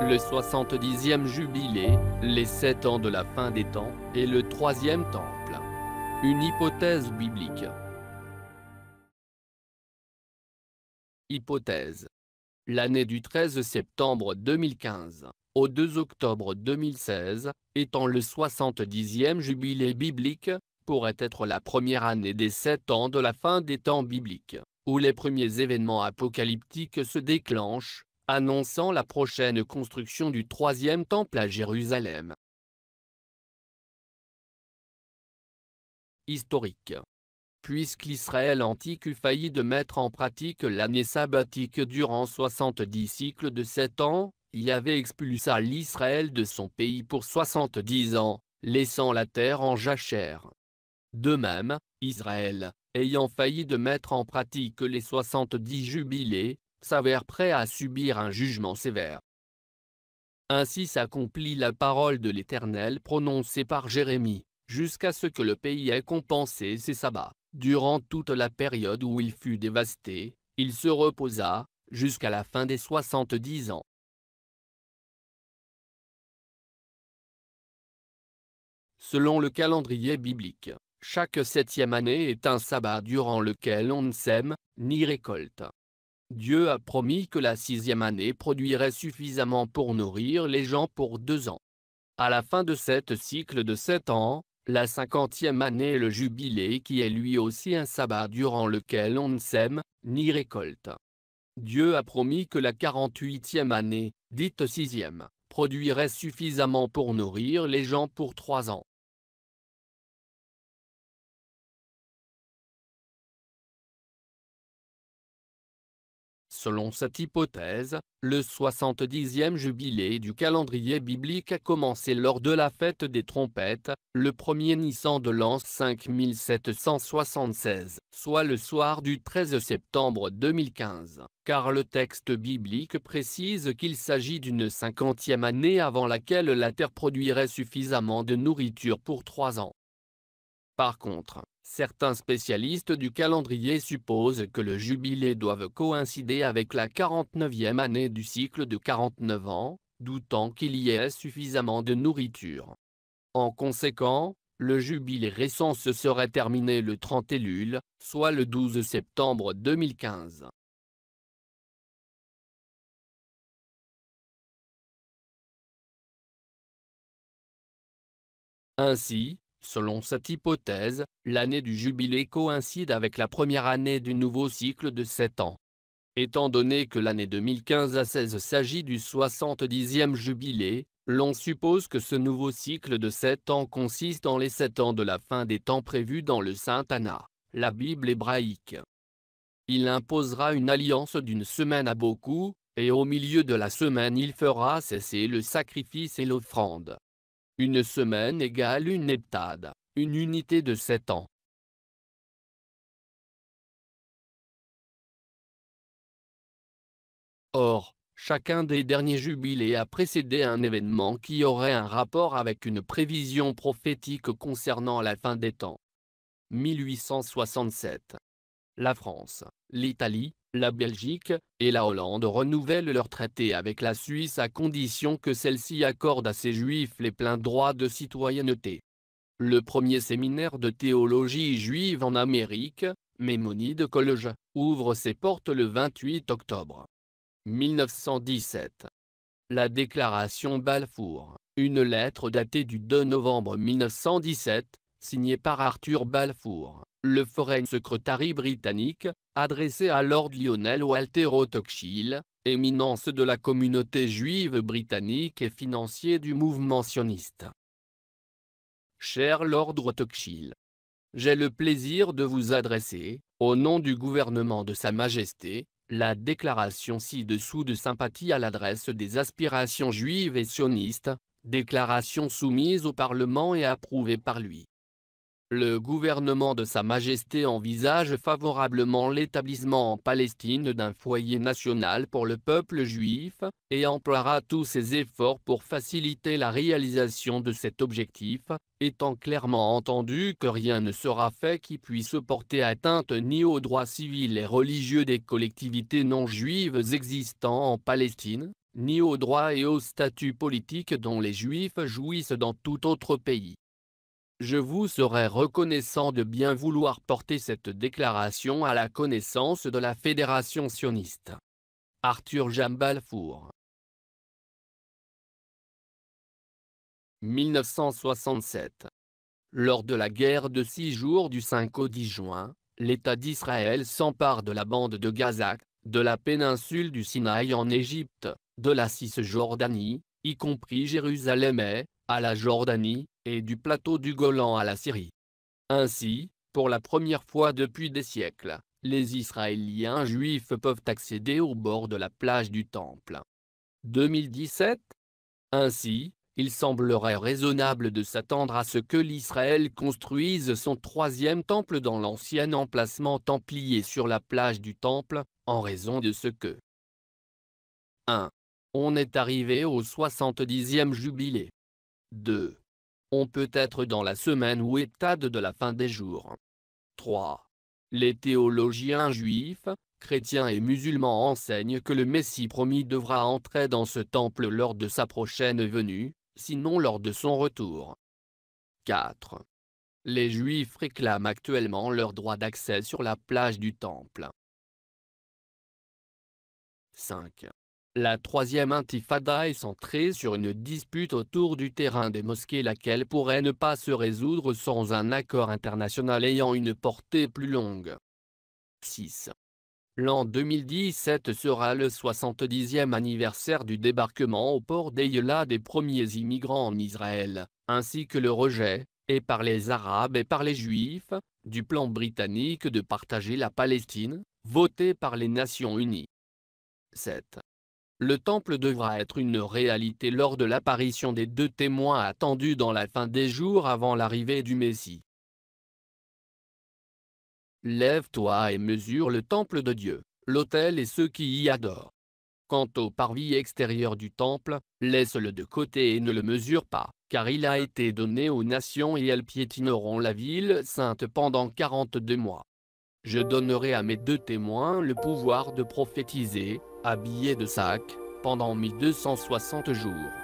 le 70e jubilé, les sept ans de la fin des temps et le troisième temple. Une hypothèse biblique. Hypothèse. L'année du 13 septembre 2015 au 2 octobre 2016, étant le 70e jubilé biblique, pourrait être la première année des sept ans de la fin des temps bibliques, où les premiers événements apocalyptiques se déclenchent, annonçant la prochaine construction du troisième temple à Jérusalem. Historique puisque l'Israël antique eut failli de mettre en pratique l'année sabbatique durant 70 cycles de 7 ans, il avait expulsa l'Israël de son pays pour 70 ans, laissant la terre en jachère. De même, Israël, ayant failli de mettre en pratique les 70 jubilés, s'avère prêt à subir un jugement sévère. Ainsi s'accomplit la parole de l'Éternel prononcée par Jérémie, jusqu'à ce que le pays ait compensé ses sabbats. Durant toute la période où il fut dévasté, il se reposa, jusqu'à la fin des soixante-dix ans. Selon le calendrier biblique, chaque septième année est un sabbat durant lequel on ne sème, ni récolte, Dieu a promis que la sixième année produirait suffisamment pour nourrir les gens pour deux ans. À la fin de cette cycle de sept ans, la cinquantième année est le jubilé qui est lui aussi un sabbat durant lequel on ne sème, ni récolte. Dieu a promis que la quarante-huitième année, dite sixième, produirait suffisamment pour nourrir les gens pour trois ans. Selon cette hypothèse, le 70e jubilé du calendrier biblique a commencé lors de la fête des trompettes, le premier Nissan de l'an 5776, soit le soir du 13 septembre 2015, car le texte biblique précise qu'il s'agit d'une cinquantième année avant laquelle la terre produirait suffisamment de nourriture pour trois ans. Par contre, Certains spécialistes du calendrier supposent que le jubilé doive coïncider avec la 49e année du cycle de 49 ans, doutant qu'il y ait suffisamment de nourriture. En conséquent, le jubilé récent se serait terminé le 30 Elul, soit le 12 septembre 2015. Ainsi, Selon cette hypothèse, l'année du jubilé coïncide avec la première année du nouveau cycle de 7 ans. Étant donné que l'année 2015 à 16 s'agit du 70e jubilé, l'on suppose que ce nouveau cycle de sept ans consiste en les sept ans de la fin des temps prévus dans le Saint Anna, la Bible hébraïque. Il imposera une alliance d'une semaine à beaucoup, et au milieu de la semaine il fera cesser le sacrifice et l'offrande. Une semaine égale une heptade, une unité de 7 ans. Or, chacun des derniers jubilés a précédé un événement qui aurait un rapport avec une prévision prophétique concernant la fin des temps. 1867. La France, l'Italie, la Belgique et la Hollande renouvellent leur traité avec la Suisse à condition que celle-ci accorde à ses juifs les pleins droits de citoyenneté. Le premier séminaire de théologie juive en Amérique, de College, ouvre ses portes le 28 octobre 1917. La déclaration Balfour, une lettre datée du 2 novembre 1917, signée par Arthur Balfour, le Foreign Secretary britannique, adressé à Lord Lionel Walter Rothschild, éminence de la communauté juive britannique et financier du mouvement sioniste. Cher Lord Rothschild, j'ai le plaisir de vous adresser, au nom du gouvernement de Sa Majesté, la déclaration ci-dessous de sympathie à l'adresse des aspirations juives et sionistes, déclaration soumise au Parlement et approuvée par lui le gouvernement de Sa Majesté envisage favorablement l'établissement en Palestine d'un foyer national pour le peuple juif, et emploiera tous ses efforts pour faciliter la réalisation de cet objectif, étant clairement entendu que rien ne sera fait qui puisse porter atteinte ni aux droits civils et religieux des collectivités non juives existant en Palestine, ni aux droits et au statut politique dont les juifs jouissent dans tout autre pays. Je vous serais reconnaissant de bien vouloir porter cette déclaration à la connaissance de la Fédération sioniste. Arthur Jambalfour 1967 Lors de la guerre de six jours du 5 au 10 juin, l'État d'Israël s'empare de la bande de Gaza, de la péninsule du Sinaï en Égypte, de la Cisjordanie, y compris Jérusalem et, à la Jordanie, et du plateau du Golan à la Syrie. Ainsi, pour la première fois depuis des siècles, les Israéliens juifs peuvent accéder au bord de la plage du Temple. 2017 Ainsi, il semblerait raisonnable de s'attendre à ce que l'Israël construise son troisième temple dans l'ancien emplacement templier sur la plage du Temple, en raison de ce que 1. On est arrivé au 70e jubilé. 2. On peut être dans la semaine ou état de la fin des jours. 3. Les théologiens juifs, chrétiens et musulmans enseignent que le Messie promis devra entrer dans ce temple lors de sa prochaine venue, sinon lors de son retour. 4. Les Juifs réclament actuellement leur droit d'accès sur la plage du Temple. 5. La troisième intifada est centrée sur une dispute autour du terrain des mosquées laquelle pourrait ne pas se résoudre sans un accord international ayant une portée plus longue. 6. L'an 2017 sera le 70e anniversaire du débarquement au port d'Eyela des premiers immigrants en Israël, ainsi que le rejet, et par les Arabes et par les Juifs, du plan britannique de partager la Palestine, voté par les Nations Unies. 7 le temple devra être une réalité lors de l'apparition des deux témoins attendus dans la fin des jours avant l'arrivée du Messie. Lève-toi et mesure le temple de Dieu, l'autel et ceux qui y adorent. Quant au parvis extérieur du temple, laisse-le de côté et ne le mesure pas, car il a été donné aux nations et elles piétineront la ville sainte pendant 42 mois. Je donnerai à mes deux témoins le pouvoir de prophétiser, habillés de sac, pendant 1260 jours.